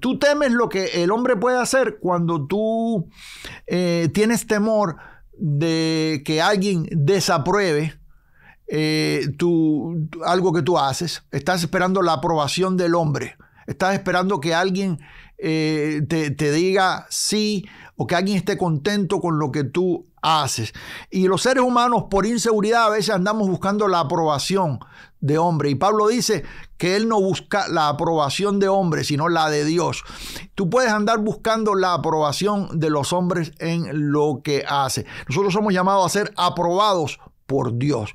Tú temes lo que el hombre puede hacer cuando tú eh, tienes temor de que alguien desapruebe eh, algo que tú haces. Estás esperando la aprobación del hombre. Estás esperando que alguien eh, te, te, diga sí o que alguien esté contento con lo que tú y los seres humanos, por inseguridad, a veces andamos buscando la aprobación de hombre. Y Pablo dice que él no busca la aprobación de hombre, sino la de Dios. Tú puedes andar buscando la aprobación de los hombres en lo que hace. Nosotros somos llamados a ser aprobados por Dios.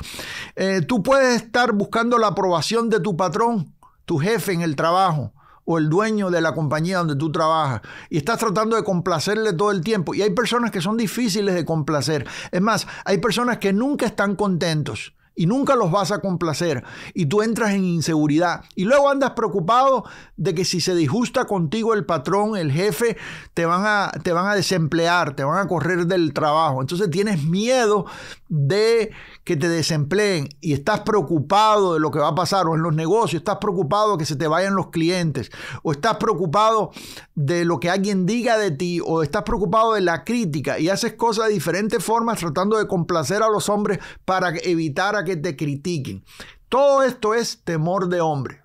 Eh, tú puedes estar buscando la aprobación de tu patrón, tu jefe en el trabajo o el dueño de la compañía donde tú trabajas y estás tratando de complacerle todo el tiempo. Y hay personas que son difíciles de complacer. Es más, hay personas que nunca están contentos y nunca los vas a complacer y tú entras en inseguridad y luego andas preocupado de que si se disgusta contigo el patrón, el jefe, te van a, te van a desemplear, te van a correr del trabajo. Entonces tienes miedo de que te desempleen y estás preocupado de lo que va a pasar o en los negocios, estás preocupado de que se te vayan los clientes o estás preocupado de lo que alguien diga de ti o estás preocupado de la crítica y haces cosas de diferentes formas tratando de complacer a los hombres para evitar que te critiquen. Todo esto es temor de hombre.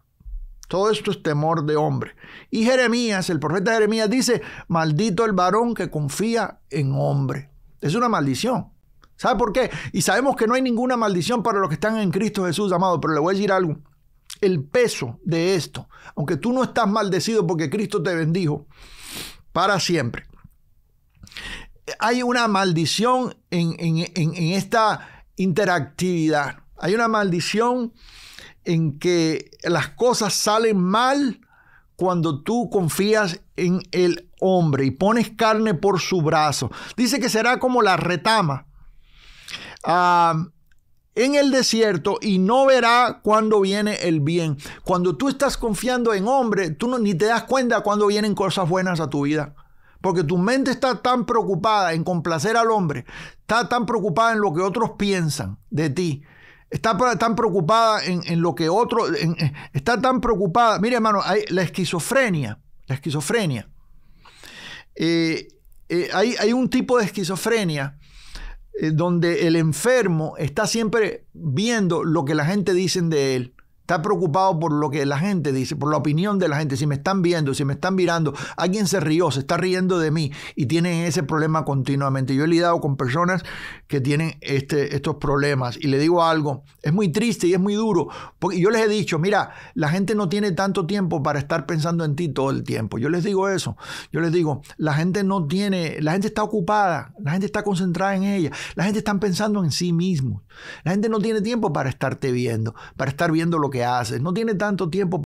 Todo esto es temor de hombre. Y Jeremías, el profeta Jeremías dice, maldito el varón que confía en hombre. Es una maldición. ¿Sabe por qué? Y sabemos que no hay ninguna maldición para los que están en Cristo Jesús, amado, pero le voy a decir algo. El peso de esto, aunque tú no estás maldecido porque Cristo te bendijo para siempre, hay una maldición en, en, en, en esta interactividad. Hay una maldición en que las cosas salen mal cuando tú confías en el hombre y pones carne por su brazo. Dice que será como la retama ah, en el desierto y no verá cuando viene el bien. Cuando tú estás confiando en hombre, tú no, ni te das cuenta cuando vienen cosas buenas a tu vida. Porque tu mente está tan preocupada en complacer al hombre, está tan preocupada en lo que otros piensan de ti, está tan preocupada en, lo que otros, está tan preocupada. Mire, hermano, hay la esquizofrenia, la esquizofrenia. Eh, eh, hay, un tipo de esquizofrenia eh, donde el enfermo está siempre viendo lo que la gente dice de él. Está preocupado por lo que la gente dice, por la opinión de la gente, si me están viendo, si me están mirando, alguien se rió, se está riendo de mí y tiene ese problema continuamente. Yo he lidiado con personas que tienen este, estos problemas y le digo algo, es muy triste y es muy duro, porque yo les he dicho, mira, la gente no tiene tanto tiempo para estar pensando en ti todo el tiempo. Yo les digo eso, yo les digo, la gente no tiene, la gente está ocupada, la gente está concentrada en ella, la gente está pensando en sí mismo, la gente no tiene tiempo para estarte viendo, para estar viendo lo que que no tiene tanto tiempo